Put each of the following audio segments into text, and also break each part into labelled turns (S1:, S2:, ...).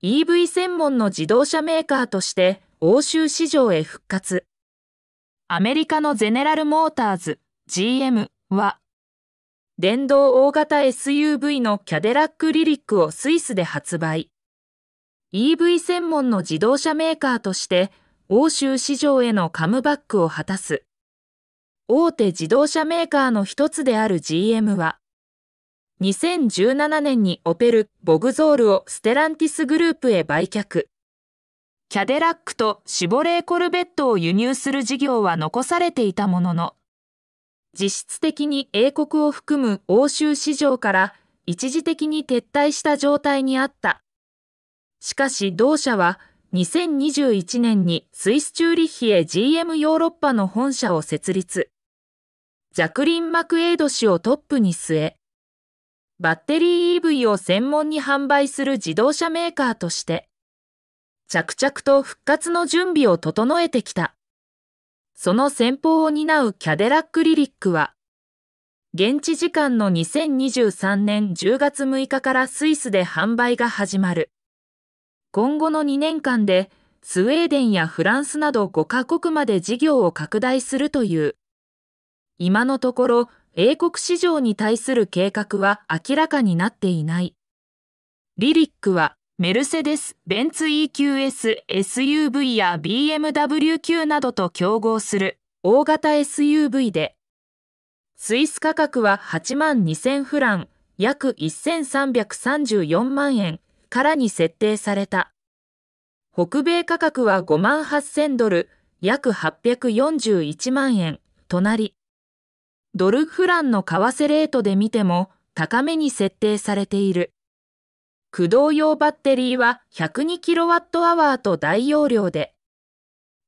S1: EV 専門の自動車メーカーとして欧州市場へ復活。アメリカのゼネラルモーターズ GM は電動大型 SUV のキャデラックリリックをスイスで発売。EV 専門の自動車メーカーとして欧州市場へのカムバックを果たす。大手自動車メーカーの一つである GM は、2017年にオペル、ボグゾールをステランティスグループへ売却。キャデラックとシボレーコルベットを輸入する事業は残されていたものの、実質的に英国を含む欧州市場から一時的に撤退した状態にあった。しかし同社は2021年にスイスチューリッヒへ GM ヨーロッパの本社を設立。ジャクリン・マクエイド氏をトップに据え、バッテリー EV を専門に販売する自動車メーカーとして、着々と復活の準備を整えてきた。その先方を担うキャデラックリリックは、現地時間の2023年10月6日からスイスで販売が始まる。今後の2年間で、スウェーデンやフランスなど5カ国まで事業を拡大するという。今のところ、英国市場に対する計画は明らかになっていない。リリックは、メルセデス、ベンツ EQS、SUV や BMW 級などと競合する大型 SUV で、スイス価格は8万2000フラン、約1334万円からに設定された。北米価格は5万8000ドル、約841万円となり、ドルフランの為替レートで見ても高めに設定されている。駆動用バッテリーは 102kWh と大容量で、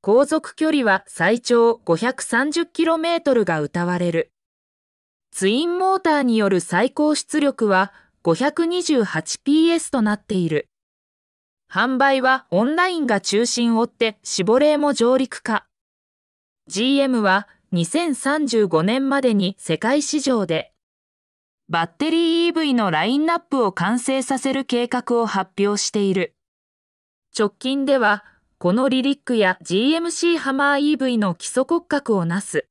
S1: 航続距離は最長 530km が謳われる。ツインモーターによる最高出力は 528PS となっている。販売はオンラインが中心を追ってシボレーも上陸化。GM は2035年までに世界市場でバッテリー EV のラインナップを完成させる計画を発表している。直近では、このリリックや GMC ハマー EV の基礎骨格をなす、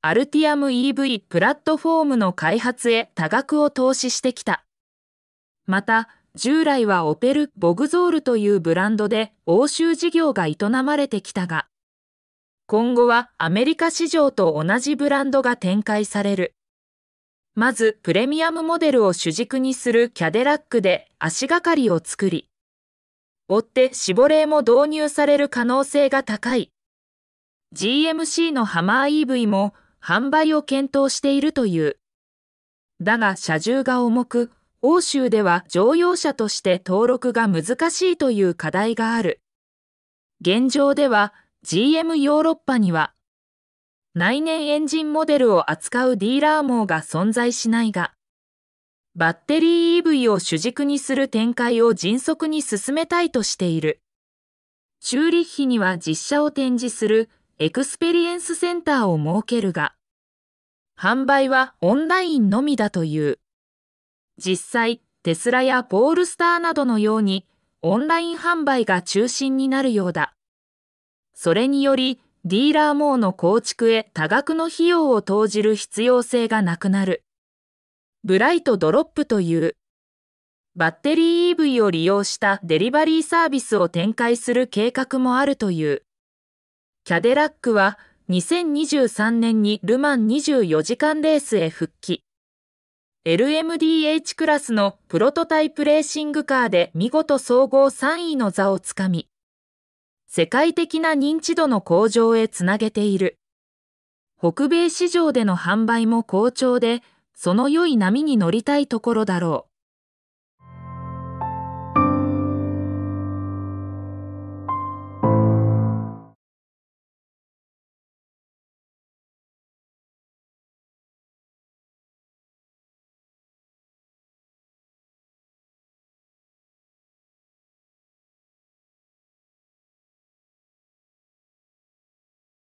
S1: アルティアム EV プラットフォームの開発へ多額を投資してきた。また、従来はオペル・ボグゾールというブランドで欧州事業が営まれてきたが、今後はアメリカ市場と同じブランドが展開される。まず、プレミアムモデルを主軸にするキャデラックで足がかりを作り、追ってシボレーも導入される可能性が高い。GMC のハマー EV も販売を検討しているという。だが車重が重く、欧州では乗用車として登録が難しいという課題がある。現状では GM ヨーロッパには内燃エンジンモデルを扱うディーラー網が存在しないが、バッテリー EV を主軸にする展開を迅速に進めたいとしている。チューリッヒには実車を展示するエクスペリエンスセンターを設けるが、販売はオンラインのみだという。実際、テスラやポールスターなどのようにオンライン販売が中心になるようだ。それによりディーラー網の構築へ多額の費用を投じる必要性がなくなる。ブライトドロップというバッテリー EV を利用したデリバリーサービスを展開する計画もあるという。キャデラックは2023年にルマン24時間レースへ復帰。LMDH クラスのプロトタイプレーシングカーで見事総合3位の座をつかみ、世界的な認知度の向上へつなげている。北米市場での販売も好調で、その良い波に乗りたいところだろう。